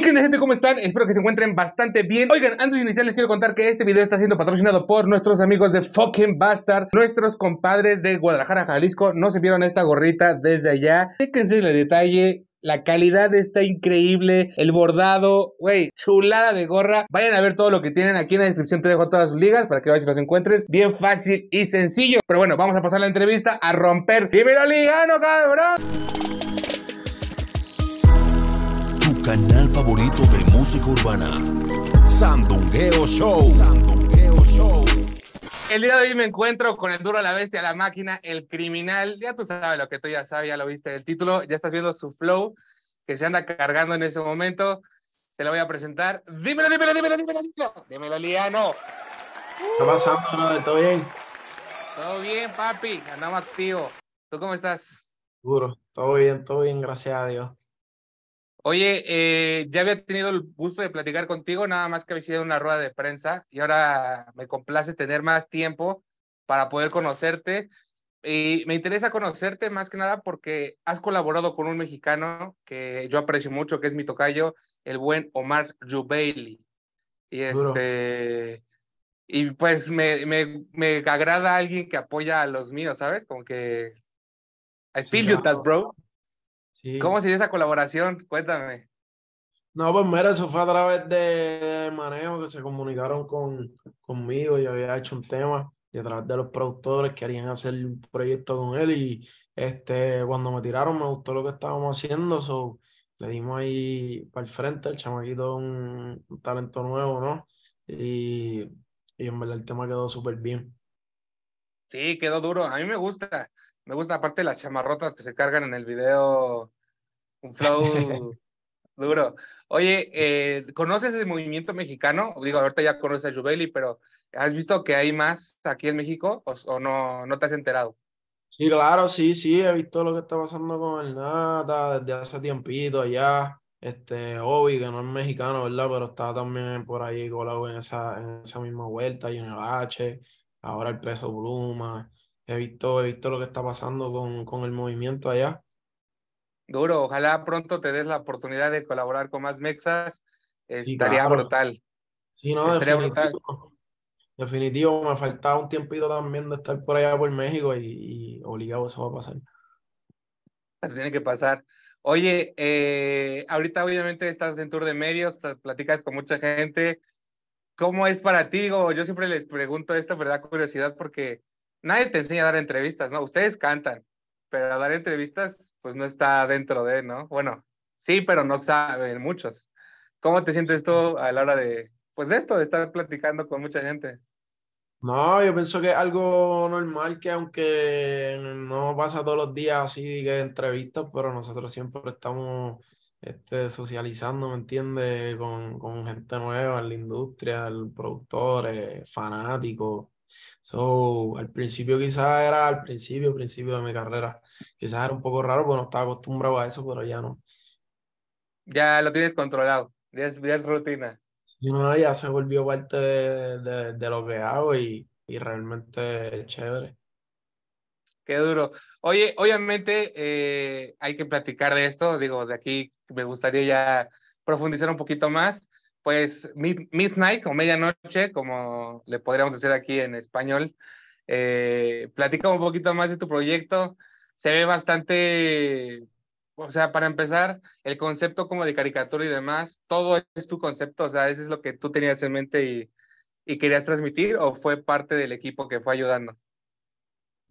¿qué onda, gente? ¿Cómo están? Espero que se encuentren bastante bien. Oigan, antes de iniciar les quiero contar que este video está siendo patrocinado por nuestros amigos de Fucking Bastard, nuestros compadres de Guadalajara, Jalisco. No se vieron esta gorrita desde allá. Fíjense en el detalle. La calidad está increíble, el bordado, güey, chulada de gorra. Vayan a ver todo lo que tienen aquí en la descripción, te dejo todas sus ligas para que veas si los encuentres. Bien fácil y sencillo. Pero bueno, vamos a pasar la entrevista a romper. ¡Dímelo ligano, cabrón! canal favorito de música urbana. Sandungueo Show. Show. El día de hoy me encuentro con el duro, la bestia, la máquina, el criminal. Ya tú sabes lo que tú ya sabes, ya lo viste del título, ya estás viendo su flow que se anda cargando en ese momento. Te lo voy a presentar. Dímelo, dímelo, dímelo, dímelo, dímelo. Dímelo, Liano. ¿Qué pasa, ¿Todo bien? Todo bien, papi. Andamos activo. ¿Tú cómo estás? Duro. Todo bien, todo bien, gracias a Dios. Oye, eh, ya había tenido el gusto de platicar contigo, nada más que había sido una rueda de prensa y ahora me complace tener más tiempo para poder conocerte. Y me interesa conocerte más que nada porque has colaborado con un mexicano que yo aprecio mucho, que es mi tocayo, el buen Omar Jubaili. Y este. Y pues me, me, me agrada alguien que apoya a los míos, ¿sabes? Como que. I feel you that, bro. ¿Cómo se dio esa colaboración? Cuéntame. No, pues mira, eso fue a través de manejo que se comunicaron con, conmigo. y había hecho un tema y a través de los productores querían hacer un proyecto con él. Y este, cuando me tiraron, me gustó lo que estábamos haciendo. So, le dimos ahí para el frente al chamaquito un, talento nuevo, ¿no? Y, y en verdad el tema quedó súper bien. Sí, quedó duro. A mí me gusta. Me gusta aparte las chamarrotas que se cargan en el video. Un flow duro. Oye, eh, ¿conoces el movimiento mexicano? Digo, ahorita ya conoces a Jubeli, pero ¿has visto que hay más aquí en México o, no, no te has enterado? Sí, claro, sí, sí, he visto lo que está pasando con el Nata desde hace tiempito allá. Este, Obi, que no es mexicano, ¿verdad? Pero está también por ahí colado en esa, en esa misma vuelta, y en el H, ahora el peso bluma. He visto, he visto lo que está pasando con, con el movimiento allá. Duro, ojalá pronto te des la oportunidad de colaborar con más mexas. Estaría brutal. Sí, no, definitivo. brutal. Definitivo, me faltaba un tiempito también de estar por allá por México y, obligado eso va a pasar. Eso tiene que pasar. Oye, eh, ahorita obviamente estás en tour de medios, platicas con mucha gente. ¿Cómo es para ti? yo siempre les pregunto esto, ¿verdad? Curiosidad, porque nadie te enseña a dar entrevistas, ¿no? Ustedes cantan, pero a dar entrevistas, pues no está dentro de, ¿no? Bueno, sí, pero no saben muchos. ¿Cómo te sientes tú a la hora de, pues esto, de estar platicando con mucha gente? No, yo pienso que es algo normal que aunque no pasa todos los días así que entrevistas, pero nosotros siempre estamos este, socializando, ¿me entiendes? Con, con gente nueva en la industria, productores, eh, fanáticos. So, al principio quizás era, al principio, principio de mi carrera, quizás era un poco raro porque no estaba acostumbrado a eso, pero ya no. Ya lo tienes controlado, ya es, rutina. Y ya se volvió parte de, de, lo que hago y, y realmente chévere. Qué duro. Oye, obviamente eh, hay que platicar de esto, digo, de aquí me gustaría ya profundizar un poquito más, pues midnight o medianoche, como le podríamos decir aquí en español. Eh, platica un poquito más de tu proyecto. Se ve bastante, o sea, para empezar, el concepto como de caricatura y demás, todo es tu concepto, o sea, ese es lo que tú tenías en mente y querías transmitir o fue parte del equipo que fue ayudando.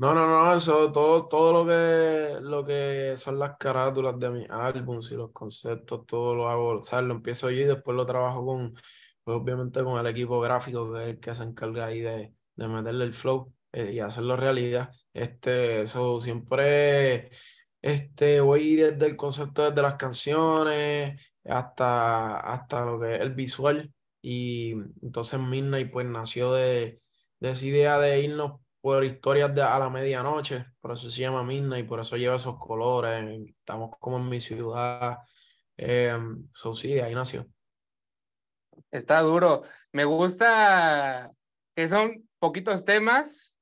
No, no, no, eso, todo, todo lo que, lo que son las carátulas de mis álbums y los conceptos, todo lo hago, sea Lo empiezo yo y después lo trabajo con, pues obviamente con el equipo gráfico que es el que se encarga ahí de, de meterle el flow eh, y hacerlo realidad. Este, eso siempre, este, voy desde el concepto desde las canciones hasta, hasta lo que es el visual y entonces Midnight pues nació de, de esa idea de irnos por historias de a la medianoche, por eso se llama y por eso lleva esos colores, estamos como en mi ciudad, eh, so, sí, ahí nació. Está duro, me gusta que son poquitos temas,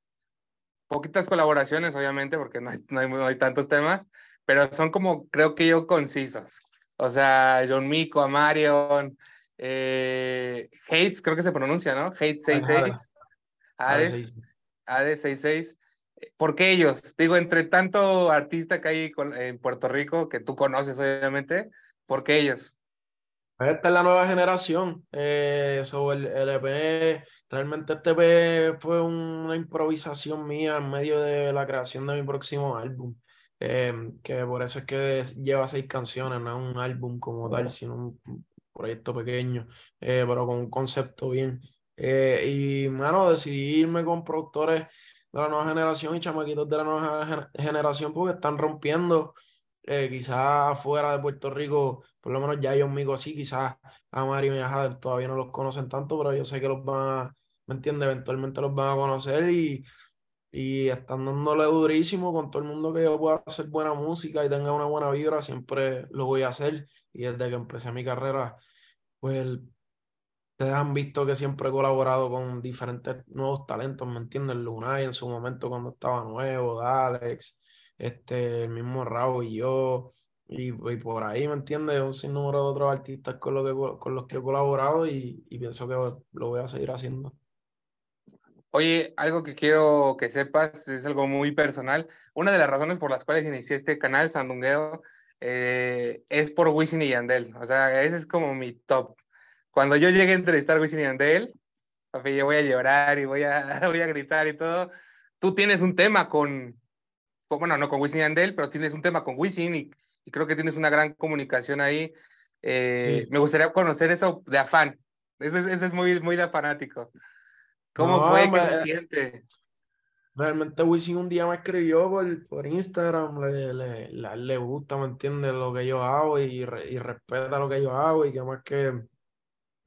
poquitas colaboraciones obviamente, porque no hay, no hay, tantos temas, pero son como creo que yo concisos, o sea, John Mico, a Marion, eh, Hates, creo que se pronuncia, ¿no? Hate 66. Ares. AD66, ¿por qué ellos? Digo, entre tanto artista que hay en Puerto Rico, que tú conoces obviamente, ¿por qué ellos? Pues esta es la nueva generación. Eh, sobre el, EP, e realmente este EP fue una improvisación mía en medio de la creación de mi próximo álbum. Em, que por eso es que lleva seis canciones, no es un álbum como tal, sino un proyecto pequeño, eh, pero con un concepto bien. Eh, y, bueno, decidirme con productores de la nueva generación y chamaquitos de la nueva generación porque están rompiendo. Eh, quizás fuera de Puerto Rico, por lo menos ya yo amigo así, quizás a Mario y a Jader todavía no los conocen tanto, pero yo sé que los van a, ¿me entiende, Eventualmente los van a conocer y, y están dándole durísimo con todo el mundo que yo pueda hacer buena música y tenga una buena vibra, siempre lo voy a hacer. Y desde que empecé mi carrera, pues el Ustedes han visto que siempre he colaborado con diferentes nuevos talentos, ¿me entienden? Lunay en su momento cuando estaba nuevo, Dalex, este, el mismo Raúl y yo, y, por ahí, ¿me entiendes? Un sinnúmero de otros artistas con, que, con los que he colaborado y, pienso que lo voy a seguir haciendo. Oye, algo que quiero que sepas es algo muy personal. Una de las razones por las cuales inicié este canal, Sandungueo, eh, es por Wisin y Yandel. O sea, ese es como mi top cuando yo llegué a entrevistar a Wisin y Andel, papi, yo voy a llorar y voy a, voy a gritar y todo. Tú tienes un tema con, bueno, no con Wisin y Andel, pero tienes un tema con Wisin y, creo que tienes una gran comunicación ahí. Eh, me gustaría conocer eso de afán. Ese, es muy, muy de fanático. ¿Cómo fue? ¿Qué se siente? Realmente Wisin un día me escribió por, por Instagram, le, le, le, gusta, ¿me entiende Lo que yo hago y, y respeta lo que yo hago y que más que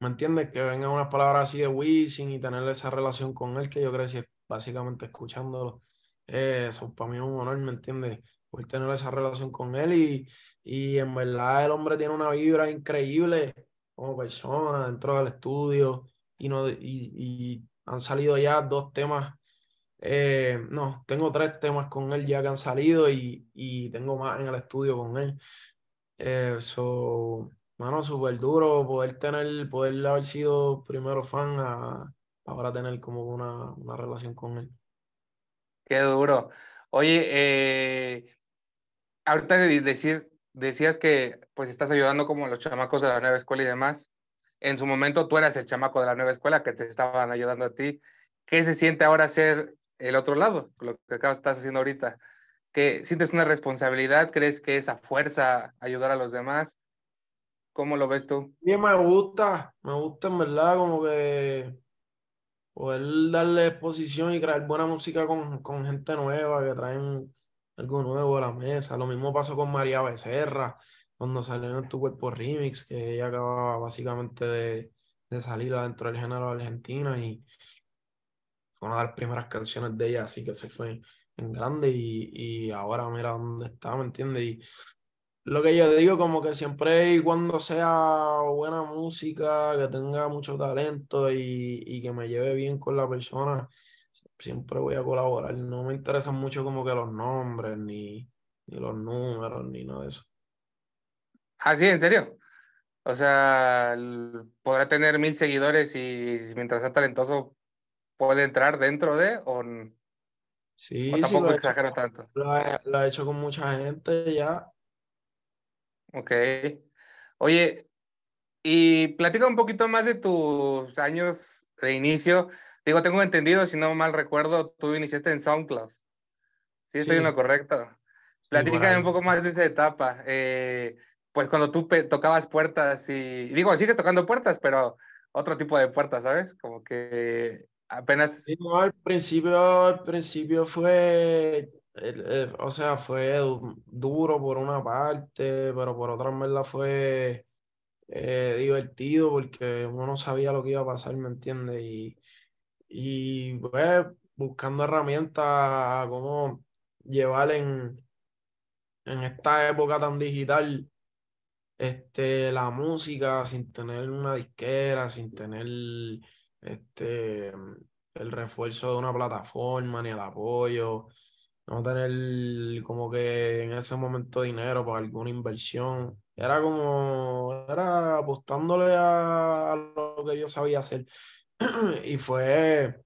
¿Me entiendes? Que vengan unas palabras así de Wisin y tener esa relación con él que yo crecí básicamente escuchándolo. Eh, eso para mí es un honor, ¿me entiendes? pues tener esa relación con él y, y en verdad el hombre tiene una vibra increíble como persona dentro del estudio y, no, y, han salido ya dos temas. Eh, no, tengo tres temas con él ya que han salido y, y tengo más en el estudio con él. Eso. Eh, mano, súper duro poder tener, poder haber sido primero fan a ahora tener como una, una relación con él. Qué duro. Oye, eh, ahorita decir, decías que pues estás ayudando como los chamacos de la nueva escuela y demás. En su momento tú eras el chamaco de la nueva escuela que te estaban ayudando a ti. ¿Qué se siente ahora ser el otro lado, lo que acabas estás haciendo ahorita? qué sientes una responsabilidad? ¿Crees que esa fuerza ayudar a los demás? ¿Cómo lo ves tú? bien me gusta, me gusta en verdad como que poder darle exposición y crear buena música con, con gente nueva que traen algo nuevo a la mesa. Lo mismo pasó con María Becerra cuando salió en Tu Cuerpo Remix, que ella acababa básicamente de, salir adentro del género argentino y fue una de las primeras canciones de ella, así que se fue en grande y, y ahora mira dónde está, ¿me entiendes? Y lo que yo digo, como que siempre y cuando sea buena música, que tenga mucho talento y, que me lleve bien con la persona, siempre voy a colaborar. No me interesan mucho como que los nombres, ni, ni los números, ni nada de eso. ¿Ah, sí? ¿En serio? O sea, podrá tener mil seguidores y mientras sea talentoso puede entrar dentro de o, sí, tanto. lo he, hecho con mucha gente ya Ok. Oye, y platica un poquito más de tus años de inicio. Digo, tengo entendido, si no mal recuerdo, tú iniciaste en SoundCloud. Sí, estoy en lo correcto. platica un poco más de esa etapa. Eh, pues cuando tú tocabas puertas y, digo, sigues tocando puertas, pero otro tipo de puertas, ¿sabes? Como que apenas... Sí, no, principio, al principio fue o sea, fue duro por una parte, pero por otra en la fue eh, divertido porque uno no sabía lo que iba a pasar, ¿me entiendes? Y, y pues buscando herramientas cómo llevar en, en esta época tan digital este, la música sin tener una disquera, sin tener este, el refuerzo de una plataforma ni el apoyo no tener como que en ese momento dinero para alguna inversión. Era como, era apostándole a, lo que yo sabía hacer. y fue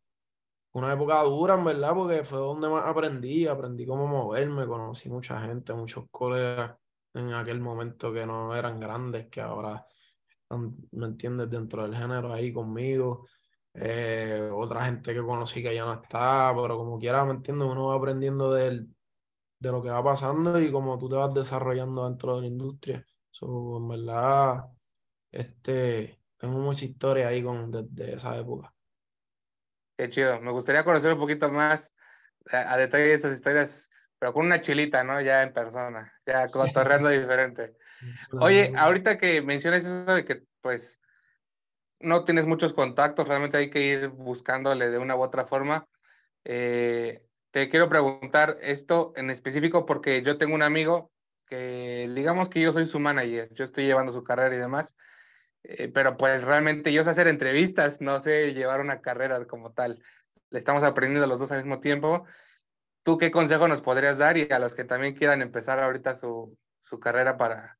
una época dura, en verdad, porque fue donde más aprendí, aprendí cómo moverme, conocí mucha gente, muchos colegas en aquel momento que no eran grandes, que ahora, están, ¿me entiendes?, dentro del género ahí conmigo. Eh, otra gente que conocí que ya no está, pero como quiera, ¿me entiendes? Uno va aprendiendo del, de lo que va pasando y como tú te vas desarrollando dentro de la industria. So, en verdad, este, tengo mucha historia ahí con, desde esa época. Qué chido. Me gustaría conocer un poquito más a, detalle de esas historias, pero con una chilita, ¿no? Ya en persona, ya cotorreando diferente. Oye, ahorita que mencionas eso de que, pues, no tienes muchos contactos, realmente hay que ir buscándole de una u otra forma. Eh, te quiero preguntar esto en específico porque yo tengo un amigo que digamos que yo soy su manager, yo estoy llevando su carrera y demás, eh, pero pues realmente yo sé hacer entrevistas, no sé llevar una carrera como tal. Le estamos aprendiendo los dos al mismo tiempo. ¿Tú qué consejo nos podrías dar y a los que también quieran empezar ahorita su, su carrera para...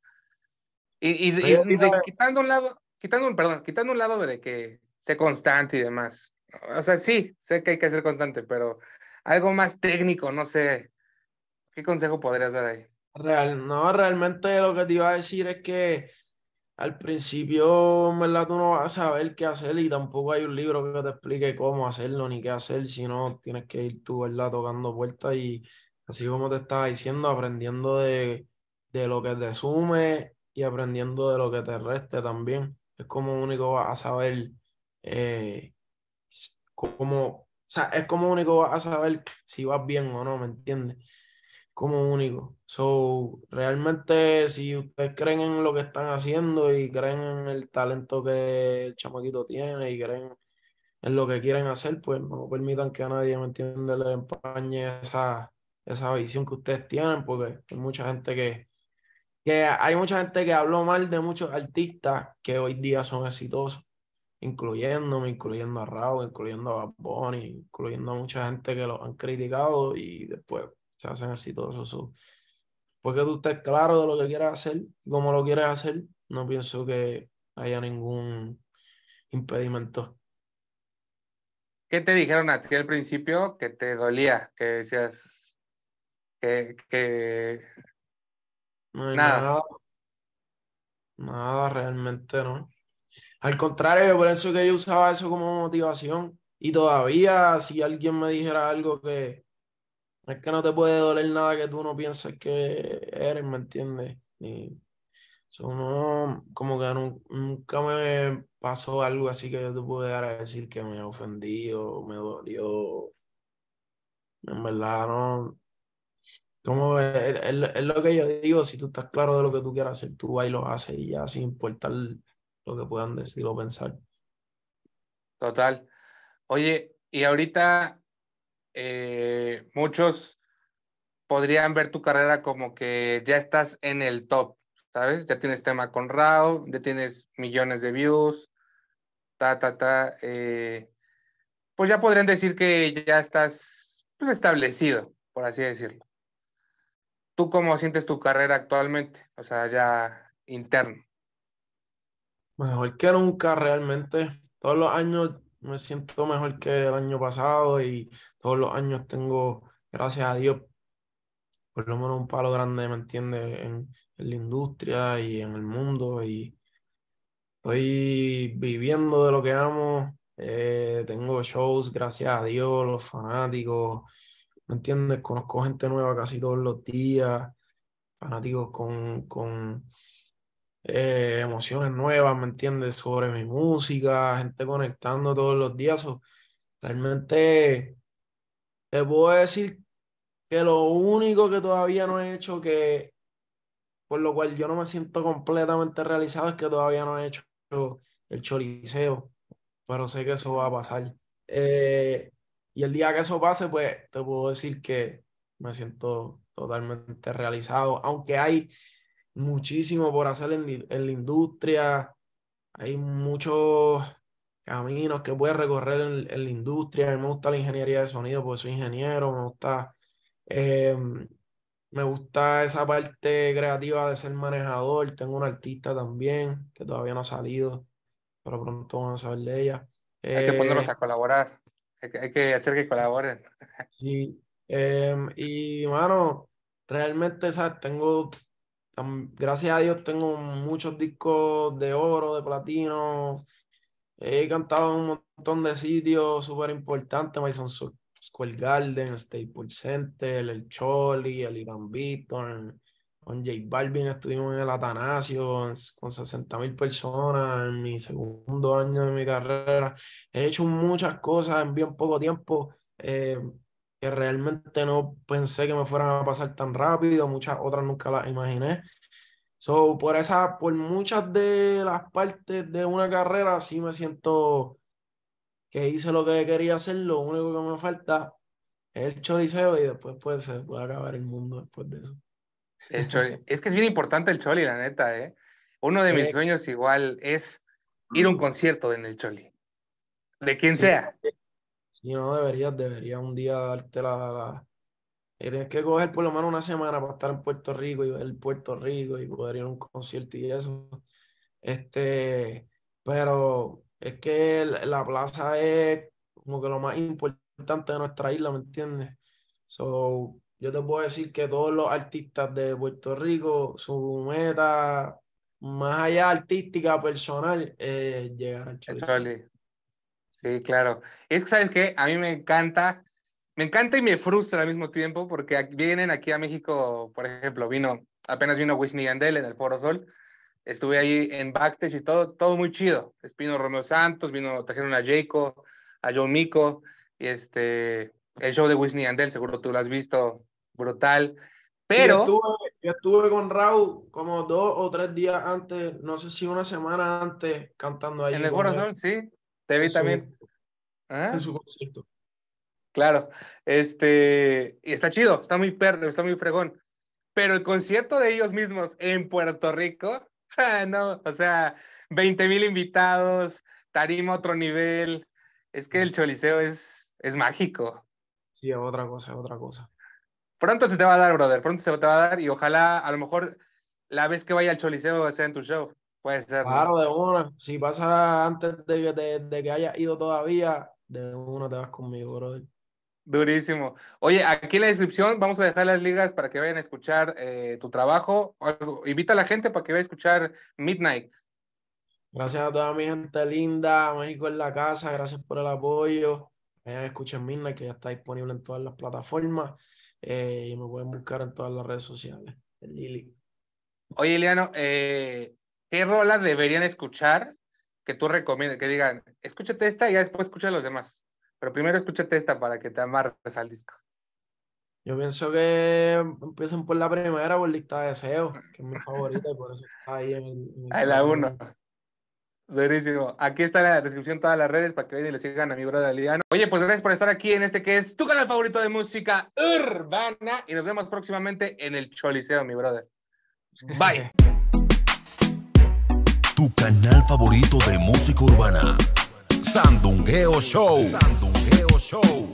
Y, quitando un lado, quitando, perdón, quitando un lado de que sé constante y demás. O sea, sí, sé que hay que ser constante, pero algo más técnico, no sé. ¿Qué consejo podrías dar ahí? Real, no, realmente lo que te iba a decir es que al principio, verdad, tú no vas a saber qué hacer y tampoco hay un libro que te explique cómo hacerlo ni qué hacer, sino tienes que ir tú, ¿verdad?, tocando puertas y así como te estaba diciendo, aprendiendo de, de lo que te sume y aprendiendo de lo que te reste también es como único vas a saber eh, sea, es como único a saber si vas bien o no, ¿me entiendes? Como único. So, realmente, si ustedes creen en lo que están haciendo y creen en el talento que el chamaquito tiene y creen en lo que quieren hacer, pues no permitan que a nadie, ¿me entiende, le empañe esa visión que ustedes tienen, porque hay mucha gente que, hay mucha gente que habló mal de muchos artistas que hoy día son exitosos, incluyéndome, incluyendo a Raúl, incluyendo a Bad incluyendo a mucha gente que los han criticado y después se hacen exitosos. Porque tú estés claro de lo que quieres hacer, cómo lo quieres hacer, no pienso que haya ningún impedimento. ¿Qué te dijeron a ti al principio que te dolía? Que decías que, que nada. nada. realmente no. Al contrario, por eso que yo usaba eso como motivación. Y todavía, si alguien me dijera algo que es que no te puede doler nada que tú no pienses que eres, ¿me entiendes? Y eso como que nunca me pasó algo así que yo te dar a decir que me ofendí o me dolió. En verdad, no, es, lo que yo digo, si tú estás claro de lo que tú quieras hacer, tú vas y lo haces y ya sin importar lo que puedan decir o pensar. Total. Oye, y ahorita eh, muchos podrían ver tu carrera como que ya estás en el top, ¿sabes? Ya tienes tema con Rao, ya tienes millones de views, ta, ta, ta. Eh, pues ya podrían decir que ya estás pues, establecido, por así decirlo. ¿Tú cómo sientes tu carrera actualmente? O sea, ya interno. Mejor que nunca realmente. Todos los años me siento mejor que el año pasado y todos los años tengo, gracias a Dios, por lo menos un palo grande, ¿me entiendes? En, la industria y en el mundo y estoy viviendo de lo que amo. Eh, tengo shows, gracias a Dios, los fanáticos, ¿Me entiendes? Conozco gente nueva casi todos los días, fanáticos con, con eh, emociones nuevas, ¿me entiendes? Sobre mi música, gente conectando todos los días. realmente te puedo decir que lo único que todavía no he hecho que por lo cual yo no me siento completamente realizado es que todavía no he hecho el choriceo, pero sé que eso va a pasar. Eh, y el día que eso pase, pues te puedo decir que me siento totalmente realizado, aunque hay muchísimo por hacer en, en la industria, hay muchos caminos que puedes recorrer en, la industria, a mí me gusta la ingeniería de sonido porque soy ingeniero, me gusta, em, me gusta esa parte creativa de ser manejador, tengo un artista también que todavía no ha salido, pero pronto vamos a saber de ella. Hay que ponernos eh, a colaborar hay, que hacer que colaboren. Sí, em, y bueno, realmente, Tengo, gracias a Dios, tengo muchos discos de oro, de platino. He cantado en un montón de sitios súper importantes, Mason Square Garden, Staples Center, El Choli, El Irán Beaton, con J Balvin estuvimos en el Atanasio con 60 mil personas en mi segundo año de mi carrera. He hecho muchas cosas en bien poco tiempo eh, que realmente no pensé que me fueran a pasar tan rápido, muchas otras nunca las imaginé. So, por, esa, por muchas de las partes de una carrera sí me siento que hice lo que quería hacer, lo único que me falta es el choriceo y después pues, se puede acabar el mundo después de eso. Es que es bien importante el Choli, la neta, ¿eh? Uno de mis sueños igual es ir a un concierto en el Choli. De quien sea. Si no, deberías, debería un día darte la, la... Eh, tienes que coger por lo menos una semana para estar en Puerto Rico y ver Puerto Rico y poder ir a un concierto y eso. Este, pero es que la plaza es como que lo más importante de nuestra isla, ¿me entiendes? So, yo te puedo decir que todos los artistas de Puerto Rico, su meta más allá artística, personal, eh, llegan al Sí, claro. Es que, ¿sabes qué? A mí me encanta, me encanta y me frustra al mismo tiempo porque vienen aquí a México, por ejemplo, vino, apenas vino Whisney en el Foro Sol, estuve ahí en backstage y todo, todo muy chido. Espino Romeo Santos, vino, trajeron a Jaco, a John Mico, y este, el show de Whisney seguro tú lo has visto, brutal. Pero. Yo estuve, con Raúl como dos o tres días antes, no sé si una semana antes, cantando ahí. En el corazón, sí. Te vi también. Ah. su concierto. Claro. Este. Y está chido, está muy perro, está muy fregón. Pero el concierto de ellos mismos en Puerto Rico, o sea, no, o sea, 20 mil invitados, tarima otro nivel. Es que el choliseo es, es mágico. Sí, otra cosa, otra cosa pronto se te va a dar, brother, pronto se te va a dar y ojalá a lo mejor la vez que vaya al Choliseo sea en tu show. Puede ser. Claro, de una. Si pasa antes de, que haya ido todavía, de una te vas conmigo, brother. Durísimo. Oye, aquí en la descripción vamos a dejar las ligas para que vayan a escuchar eh, tu trabajo. Invita a la gente para que vaya a escuchar Midnight. Gracias a toda mi gente linda, México en la casa, gracias por el apoyo. Vayan a escuchar Midnight, que ya está disponible en todas las plataformas. Eh, y me pueden buscar en todas las redes sociales. Lili. Oye, Eliano, eh, ¿qué rolas deberían escuchar que tú recomiendas? Que digan, escúchate esta y después escucha los demás. Pero primero escúchate esta para que te amarres al disco. Yo pienso que empiecen por la primera, por lista de deseos, que es mi favorita y por eso está ahí en, la uno. Buenísimo. Aquí está la descripción todas las redes para que vayan y le sigan a mi brother Lidiano Oye, pues gracias por estar aquí en este que es tu canal favorito de música urbana y nos vemos próximamente en el Choliseo, mi brother. Bye. tu canal favorito de música urbana. Sandungueo Show. Sandungueo Show.